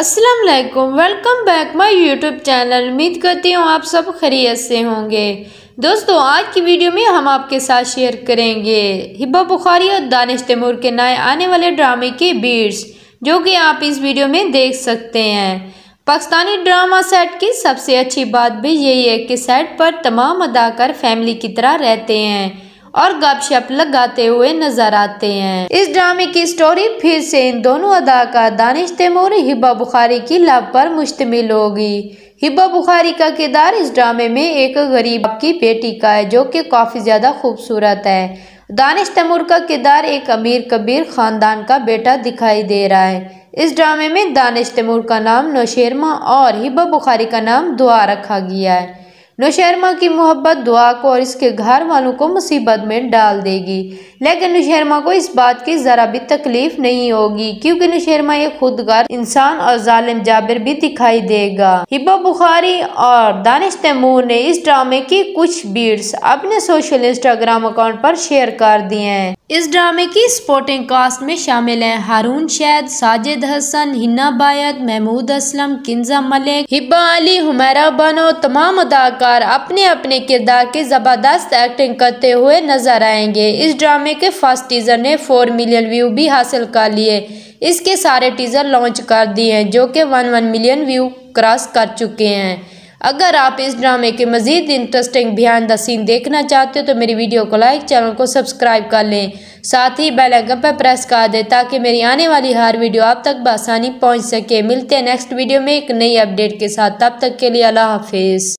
Aslam welcome back my YouTube channel उम्मीद करती हूँ आप सब खरीत से होंगे दोस्तों आज की वीडियो में हम आपके साथ शेयर करेंगे हिब्बा बुखारी और दानिश तैमूर के नए आने वाले ड्रामे के बीट्स जो कि आप इस वीडियो में देख सकते हैं पाकिस्तानी ड्रामा सेट की सबसे अच्छी बात भी यही है कि सेट पर तमाम अदाकार फैमिली की तरह रहते हैं और गपशप लगाते हुए नजर आते हैं इस ड्रामे की स्टोरी फिर से इन दोनों अदाकार दानिश तैमूर हिबा बुखारी की लव पर मुश्तमिल होगी हिब्बा बुखारी का किरदार इस ड्रामे में एक गरीब की बेटी का है जो कि काफ़ी ज़्यादा खूबसूरत है दानिश तैमूर का किरदार एक अमीर कबीर ख़ानदान का बेटा दिखाई दे रहा है इस ड्रामे में दानिश तैमूर का नाम नौशेरमा और हिब्बा बुखारी का नाम दुआ रखा गया है नौशर्मा की मोहब्बत दुआ को और इसके घर वालों को मुसीबत में डाल देगी लेकिन नौशर्मा को इस बात की ज़रा भी तकलीफ नहीं होगी क्योंकि नौशर्मा ये खुदगार इंसान और जालिम जाबिर भी दिखाई देगा हिब्बा बुखारी और दानिश तैमूर ने इस ड्रामे की कुछ बीट्स अपने सोशल इंस्टाग्राम अकाउंट पर शेयर कर दिए हैं इस ड्रामे की स्पोर्टिंग कास्ट में शामिल हैं हारून शैद साजिद हसन हिन्ना बायद महमूद असलम किंजा मलिक हिब्बा अली हुमैरा बनो तमाम अदाकार किरदार अपने अपने किरदार की ज़बरदस्त एक्टिंग करते हुए नजर आएंगे इस ड्रामे के फर्स्ट टीज़र ने फोर मिलियन व्यू भी हासिल कर लिए इसके सारे टीज़र लॉन्च कर दिए हैं जो कि one one million view cross कर चुके हैं अगर आप इस ड्रामे के मज़ीद इंटरेस्टिंग बिहान द सीन देखना चाहते हो तो मेरी वीडियो को लाइक चैनल को सब्सक्राइब कर लें साथ ही बेल आइकन पर प्रेस कर दें ताकि मेरी आने वाली हर वीडियो आप तक बसानी पहुंच सके मिलते हैं नेक्स्ट वीडियो में एक नई अपडेट के साथ तब तक के लिए अल्लाह हाफिज़